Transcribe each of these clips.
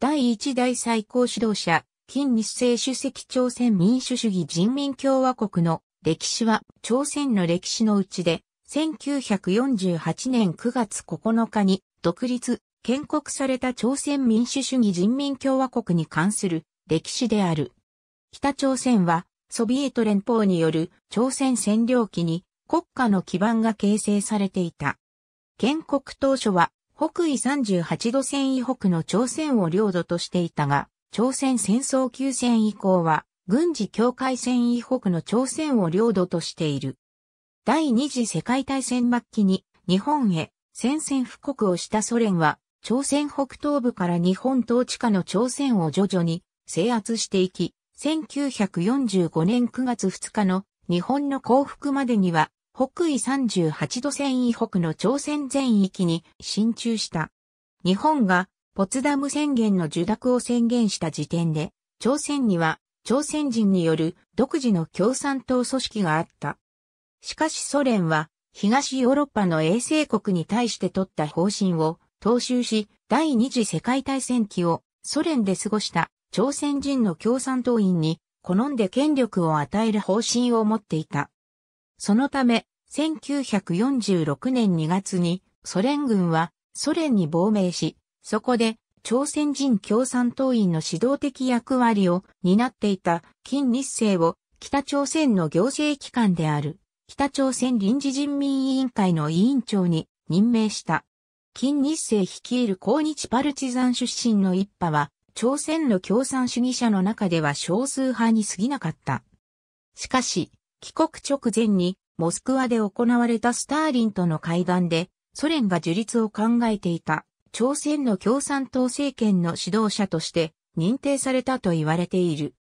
第一代最高指導者、金日成主席朝鮮民主主義人民共和国の歴史は朝鮮の歴史のうちで、1948年9月9日に独立、建国された朝鮮民主主義人民共和国に関する歴史である。北朝鮮はソビエト連邦による朝鮮占領期に国家の基盤が形成されていた。建国当初は北緯38度線以北の朝鮮を領土としていたが、朝鮮戦争休戦以降は、軍事境界線以北の朝鮮を領土としている。第二次世界大戦末期に日本へ宣戦布告をしたソ連は、朝鮮北東部から日本統治下の朝鮮を徐々に制圧していき、1945年9月2日の日本の降伏までには北緯38度線以北の朝鮮全域に進駐した。日本がポツダム宣言の受諾を宣言した時点で、朝鮮には朝鮮人による独自の共産党組織があった。しかしソ連は東ヨーロッパの衛星国に対して取った方針を踏襲し、第二次世界大戦期をソ連で過ごした朝鮮人の共産党員に好んで権力を与える方針を持っていた。そのため、1946年2月にソ連軍はソ連に亡命し、そこで朝鮮人共産党員の指導的役割を担っていた金日成を北朝鮮の行政機関である北朝鮮臨時人民委員会の委員長に任命した。金日成率いる抗日パルチザン出身の一派は朝鮮の共産主義者の中では少数派に過ぎなかった。しかし、帰国直前にモスクワで行われたスターリンとの会談で、ソ連が樹立を考えていた、朝鮮の共産党政権の指導者として認定されたと言われている。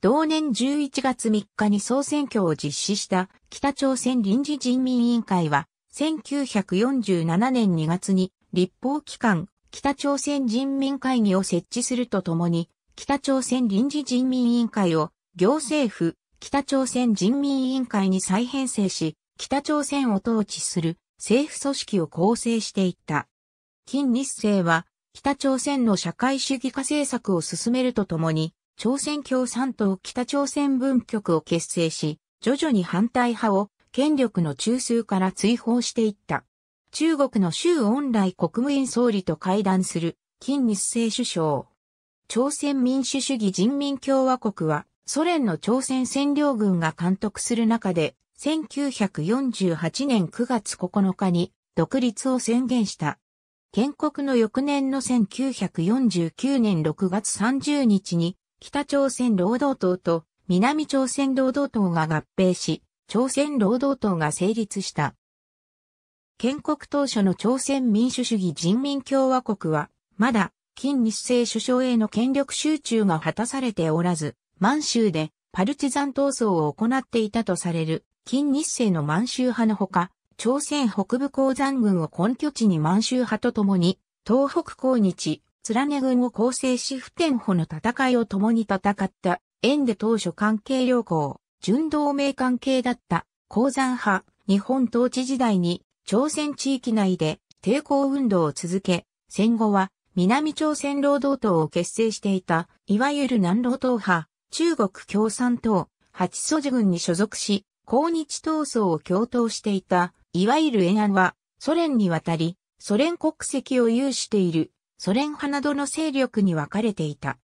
同年11月3日に総選挙を実施した北朝鮮臨時人民委員会は、1947年2月に立法機関北朝鮮人民会議を設置するとともに、北朝鮮臨時人民委員会を行政府北朝鮮人民委員会に再編成し、北朝鮮を統治する政府組織を構成していった。金日成は、北朝鮮の社会主義化政策を進めるとともに、朝鮮共産党北朝鮮分局を結成し、徐々に反対派を権力の中枢から追放していった。中国の周恩来国務院総理と会談する金日成首相。朝鮮民主主義人民共和国はソ連の朝鮮占領軍が監督する中で、1948年9月9日に独立を宣言した。建国の翌年の1949年6月30日に、北朝鮮労働党と南朝鮮労働党が合併し、朝鮮労働党が成立した。建国当初の朝鮮民主主義人民共和国は、まだ、金日成首相への権力集中が果たされておらず、満州でパルチザン闘争を行っていたとされる、金日成の満州派のほか、朝鮮北部鉱山軍を根拠地に満州派と共に、東北抗日、貫ね軍を構成し普天保の戦いを共に戦った、縁で当初関係良好、準同盟関係だった鉱山派、日本統治時代に朝鮮地域内で抵抗運動を続け、戦後は南朝鮮労働党を結成していた、いわゆる南労党派、中国共産党、八祖寺軍に所属し、抗日闘争を共闘していた、いわゆる延安は、ソ連に渡り、ソ連国籍を有している、ソ連派などの勢力に分かれていた。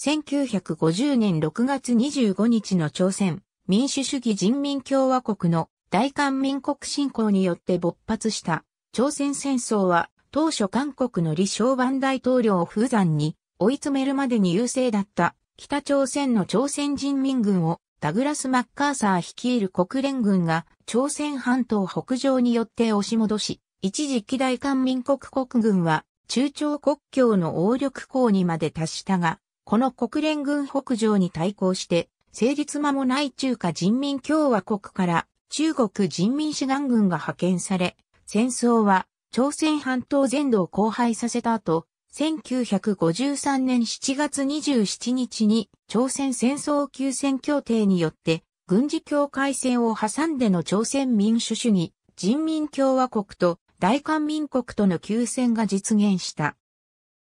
1950年6月25日の朝鮮民主主義人民共和国の大韓民国侵攻によって勃発した朝鮮戦争は当初韓国の李承晩大統領を風山に追い詰めるまでに優勢だった北朝鮮の朝鮮人民軍をダグラス・マッカーサー率いる国連軍が朝鮮半島北上によって押し戻し、一時期大韓民国国軍は中朝国境の応力港にまで達したが、この国連軍北上に対抗して成立間もない中華人民共和国から中国人民志願軍が派遣され、戦争は朝鮮半島全土を荒廃させた後、1953年7月27日に朝鮮戦争休戦協定によって軍事境界線を挟んでの朝鮮民主主義人民共和国と大韓民国との休戦が実現した。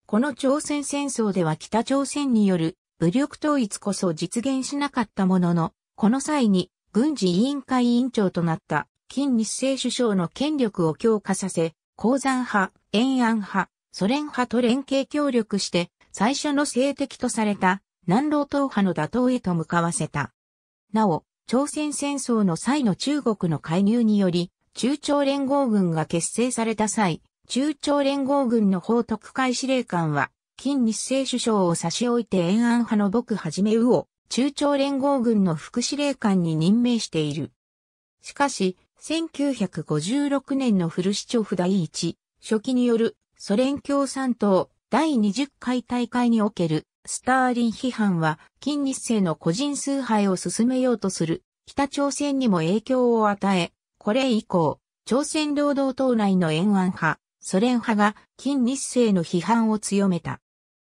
この朝鮮戦争では北朝鮮による武力統一こそ実現しなかったものの、この際に軍事委員会委員長となった金日成首相の権力を強化させ、鉱山派、延安派、ソ連派と連携協力して最初の政敵とされた南老党派の打倒へと向かわせた。なお、朝鮮戦争の際の中国の介入により、中朝連合軍が結成された際、中朝連合軍の法徳会司令官は、金日成首相を差し置いて延安派の僕はじめうを、中朝連合軍の副司令官に任命している。しかし、1956年のフルシチョフ第一、初期によるソ連共産党第20回大会におけるスターリン批判は近日世の個人崇拝を進めようとする北朝鮮にも影響を与え、これ以降、朝鮮労働党内の延安派、ソ連派が近日世の批判を強めた。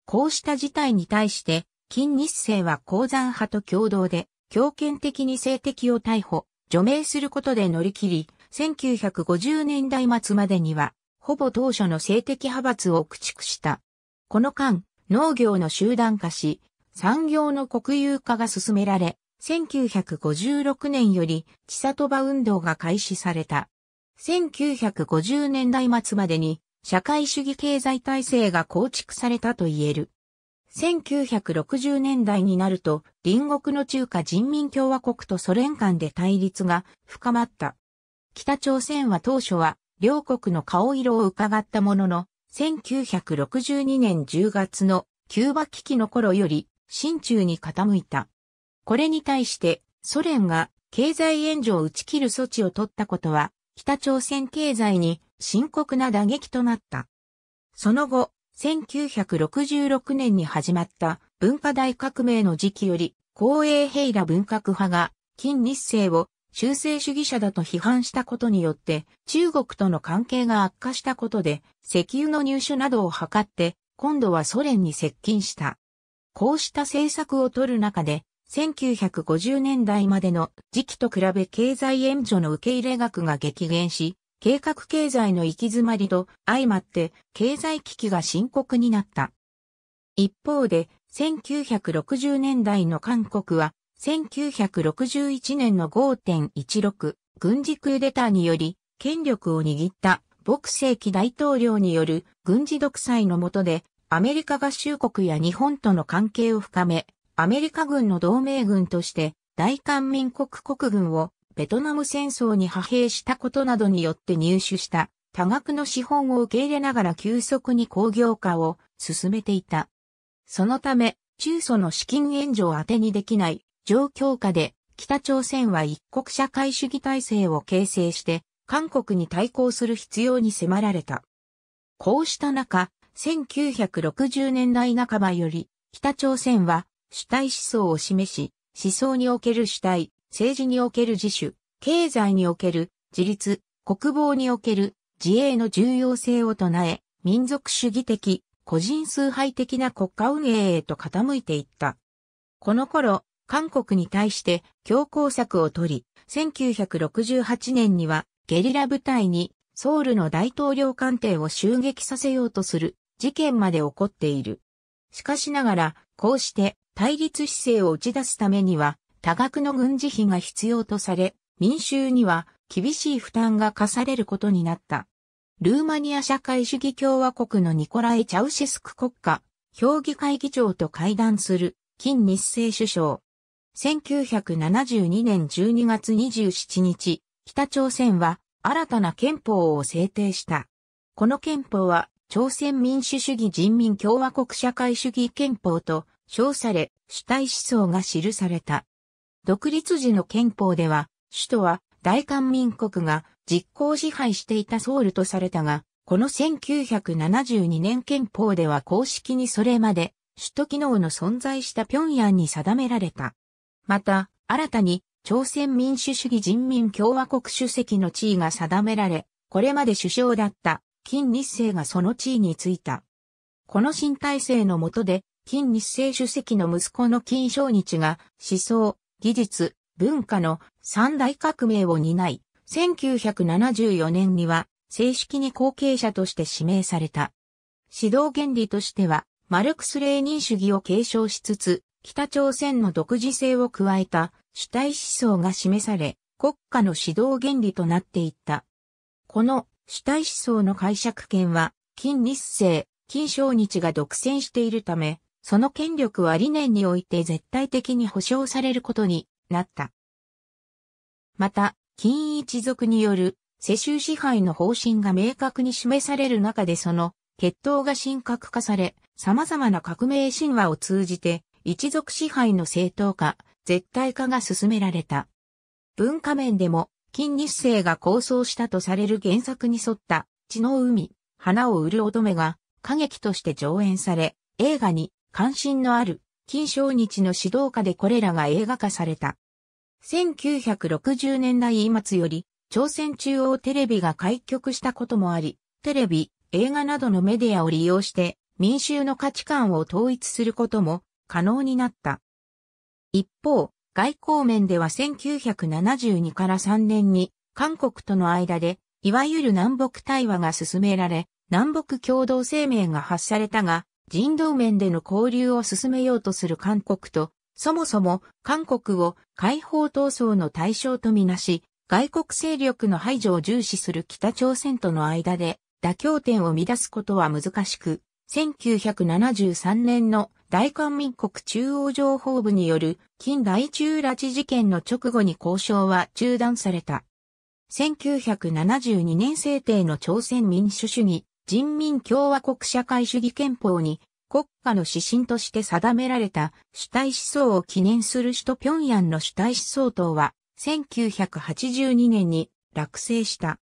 こうした事態に対して、近日世は鉱山派と共同で、強権的に性的を逮捕、除名することで乗り切り、1950年代末までには、ほぼ当初の性的派閥を駆逐した。この間、農業の集団化し、産業の国有化が進められ、1956年より、千里場運動が開始された。1950年代末までに、社会主義経済体制が構築されたと言える。1960年代になると、隣国の中華人民共和国とソ連間で対立が深まった。北朝鮮は当初は両国の顔色を伺ったものの、1962年10月のキューバ危機の頃より、心中に傾いた。これに対して、ソ連が経済援助を打ち切る措置を取ったことは、北朝鮮経済に深刻な打撃となった。その後、1966年に始まった文化大革命の時期より、公営平ら文革派が、近日生を修正主義者だと批判したことによって中国との関係が悪化したことで石油の入手などを図って今度はソ連に接近した。こうした政策を取る中で1950年代までの時期と比べ経済援助の受け入れ額が激減し、計画経済の行き詰まりと相まって経済危機が深刻になった。一方で1960年代の韓国は1961年の5.16軍事クーデターにより権力を握った牧世紀大統領による軍事独裁の下でアメリカ合衆国や日本との関係を深め、アメリカ軍の同盟軍として大韓民国国軍をベトナム戦争に派兵したことなどによって入手した多額の資本を受け入れながら急速に工業化を進めていた。そのため、中祖の資金援助を当てにできない状況下で北朝鮮は一国社会主義体制を形成して韓国に対抗する必要に迫られた。こうした中、1960年代半ばより北朝鮮は主体思想を示し、思想における主体、政治における自主、経済における自立、国防における自衛の重要性を唱え、民族主義的、個人崇拝的な国家運営へと傾いていった。この頃、韓国に対して強硬策を取り、1968年にはゲリラ部隊にソウルの大統領官邸を襲撃させようとする事件まで起こっている。しかしながら、こうして対立姿勢を打ち出すためには多額の軍事費が必要とされ、民衆には厳しい負担が課されることになった。ルーマニア社会主義共和国のニコライ・チャウシェスク国家、評議会議長と会談する、金日清首相、1972年12月27日、北朝鮮は新たな憲法を制定した。この憲法は朝鮮民主主義人民共和国社会主義憲法と称され、主体思想が記された。独立時の憲法では、首都は大韓民国が実行支配していたソウルとされたが、この1972年憲法では公式にそれまで首都機能の存在した平壌に定められた。また、新たに、朝鮮民主主義人民共和国主席の地位が定められ、これまで首相だった金日成がその地位についた。この新体制の下で、金日成主席の息子の金正日が思想、技術、文化の三大革命を担い、1974年には正式に後継者として指名された。指導原理としては、マルクス・レーニン主義を継承しつつ、北朝鮮の独自性を加えた主体思想が示され、国家の指導原理となっていった。この主体思想の解釈権は、金日成、金正日が独占しているため、その権力は理念において絶対的に保障されることになった。また、金一族による世襲支配の方針が明確に示される中でその血統が深刻化され、様々な革命神話を通じて一族支配の正当化、絶対化が進められた。文化面でも、金日成が構想したとされる原作に沿った、血の海、花を売る乙女が、歌劇として上演され、映画に関心のある、金正日の指導下でこれらが映画化された。1960年代末より、朝鮮中央テレビが開局したこともあり、テレビ、映画などのメディアを利用して、民衆の価値観を統一することも可能になった。一方、外交面では1972から3年に韓国との間で、いわゆる南北対話が進められ、南北共同声明が発されたが、人道面での交流を進めようとする韓国と、そもそも韓国を解放闘争の対象とみなし、外国勢力の排除を重視する北朝鮮との間で妥協点を乱すことは難しく、1973年の大韓民国中央情報部による近代中拉致事件の直後に交渉は中断された。1972年制定の朝鮮民主主義人民共和国社会主義憲法に国家の指針として定められた主体思想を記念する首都平壌の主体思想等は1982年に落成した。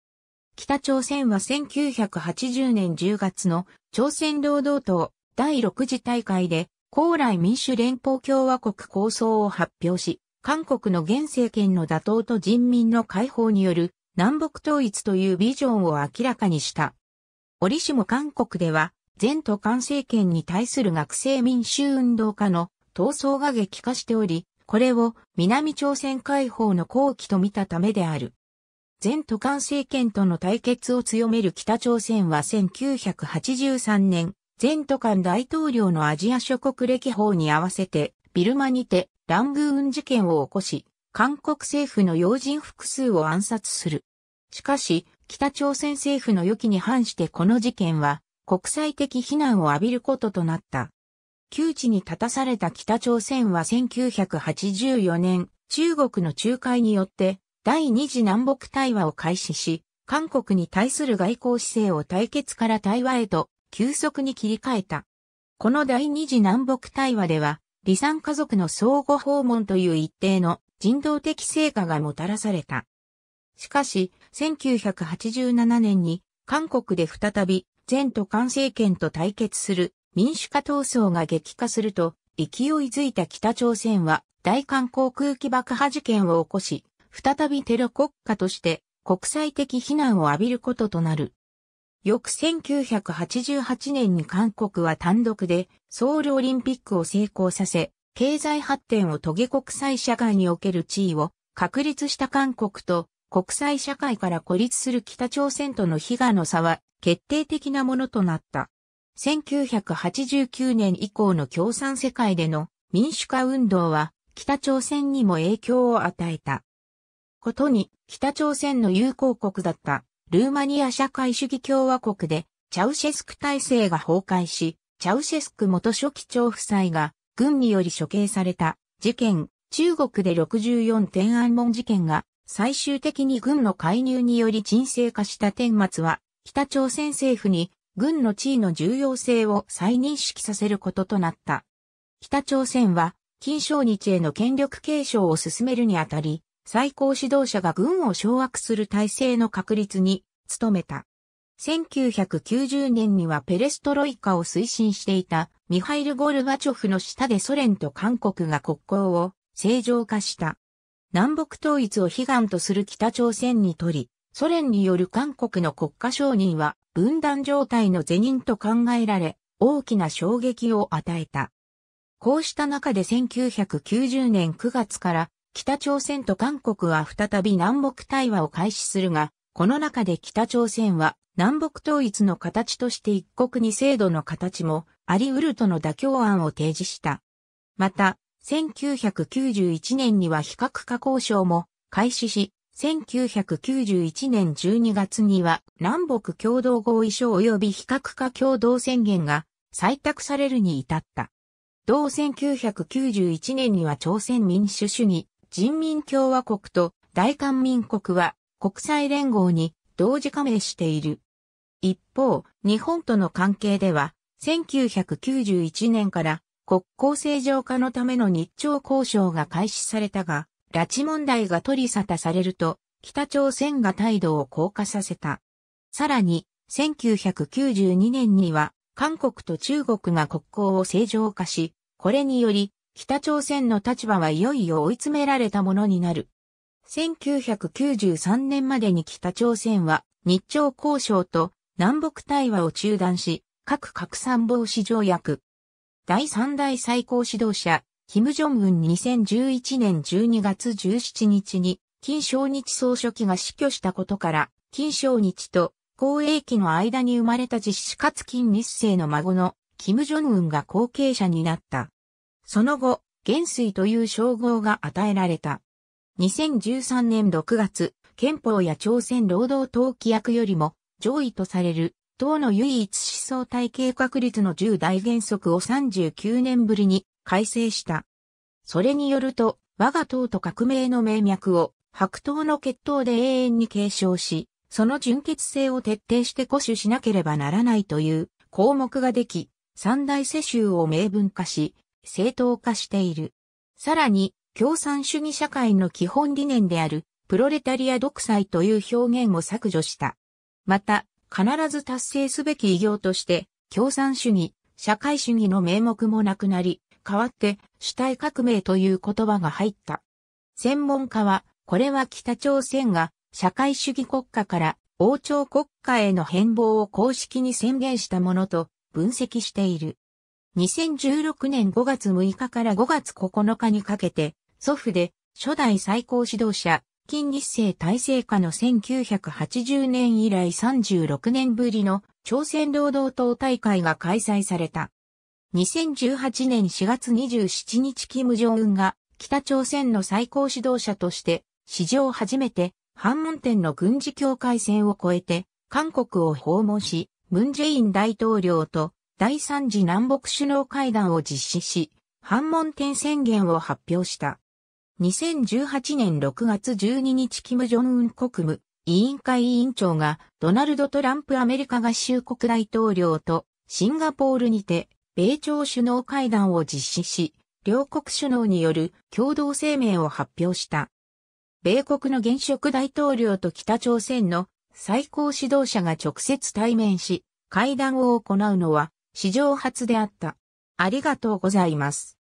北朝鮮は1980年10月の朝鮮労働党第6次大会で、高麗民主連邦共和国構想を発表し、韓国の現政権の打倒と人民の解放による南北統一というビジョンを明らかにした。折しも韓国では、前途韓政権に対する学生民主運動家の闘争が激化しており、これを南朝鮮解放の後期と見たためである。前途韓政権との対決を強める北朝鮮は1983年、前途間大統領のアジア諸国歴訪に合わせて、ビルマにてラングーン事件を起こし、韓国政府の要人複数を暗殺する。しかし、北朝鮮政府の予期に反してこの事件は国際的非難を浴びることとなった。窮地に立たされた北朝鮮は1984年、中国の仲介によって第二次南北対話を開始し、韓国に対する外交姿勢を対決から対話へと急速に切り替えた。この第二次南北対話では、離散家族の相互訪問という一定の人道的成果がもたらされた。しかし、1987年に韓国で再び前途韓政権と対決する民主化闘争が激化すると、勢いづいた北朝鮮は大韓航空機爆破事件を起こし、再びテロ国家として国際的非難を浴びることとなる。翌1988年に韓国は単独でソウルオリンピックを成功させ、経済発展を遂げ国際社会における地位を確立した韓国と国際社会から孤立する北朝鮮との悲願の差は決定的なものとなった。1989年以降の共産世界での民主化運動は北朝鮮にも影響を与えた。ことに北朝鮮の友好国だったルーマニア社会主義共和国で、チャウシェスク体制が崩壊し、チャウシェスク元書記長夫妻が、軍により処刑された、事件、中国で64天安門事件が、最終的に軍の介入により沈静化した天末は、北朝鮮政府に軍の地位の重要性を再認識させることとなった。北朝鮮は、金正日への権力継承を進めるにあたり、最高指導者が軍を掌握する体制の確立に努めた。1990年にはペレストロイカを推進していたミハイル・ゴルバチョフの下でソ連と韓国が国交を正常化した。南北統一を悲願とする北朝鮮にとり、ソ連による韓国の国家承認は分断状態の是認と考えられ、大きな衝撃を与えた。こうした中で1990年9月から北朝鮮と韓国は再び南北対話を開始するが、この中で北朝鮮は南北統一の形として一国二制度の形もあり得るとの妥協案を提示した。また、1991年には非核化交渉も開始し、1991年12月には南北共同合意書及び非核化共同宣言が採択されるに至った。同1991年には朝鮮民主主義人民共和国と大韓民国は国際連合に同時加盟している。一方、日本との関係では、1991年から国交正常化のための日朝交渉が開始されたが、拉致問題が取り沙汰されると、北朝鮮が態度を硬化させた。さらに、1992年には、韓国と中国が国交を正常化し、これにより、北朝鮮の立場はいよいよ追い詰められたものになる。1993年までに北朝鮮は日朝交渉と南北対話を中断し、核拡散防止条約。第3代最高指導者、金正恩2011年12月17日に、金正日総書記が死去したことから、金正日と公営期の間に生まれた実施かつ金日成の孫の、金正恩が後継者になった。その後、元帥という称号が与えられた。2013年6月、憲法や朝鮮労働党規約よりも上位とされる党の唯一思想体系確率の10大原則を39年ぶりに改正した。それによると、我が党と革命の名脈を白党の決闘で永遠に継承し、その純潔性を徹底して固守しなければならないという項目ができ、三大世襲を明文化し、正当化している。さらに、共産主義社会の基本理念である、プロレタリア独裁という表現を削除した。また、必ず達成すべき偉業として、共産主義、社会主義の名目もなくなり、代わって主体革命という言葉が入った。専門家は、これは北朝鮮が社会主義国家から王朝国家への変貌を公式に宣言したものと分析している。2016年5月6日から5月9日にかけて、祖父で初代最高指導者、金日成体制下の1980年以来36年ぶりの朝鮮労働党大会が開催された。2018年4月27日金正恩が北朝鮮の最高指導者として史上初めて反問店の軍事境界線を越えて韓国を訪問し、ムンジェイン大統領と第3次南北首脳会談を実施し、反問点宣言を発表した。2018年6月12日金正恩国務委員会委員長がドナルド・トランプアメリカ合衆国大統領とシンガポールにて米朝首脳会談を実施し、両国首脳による共同声明を発表した。米国の現職大統領と北朝鮮の最高指導者が直接対面し、会談を行うのは史上初であった。ありがとうございます。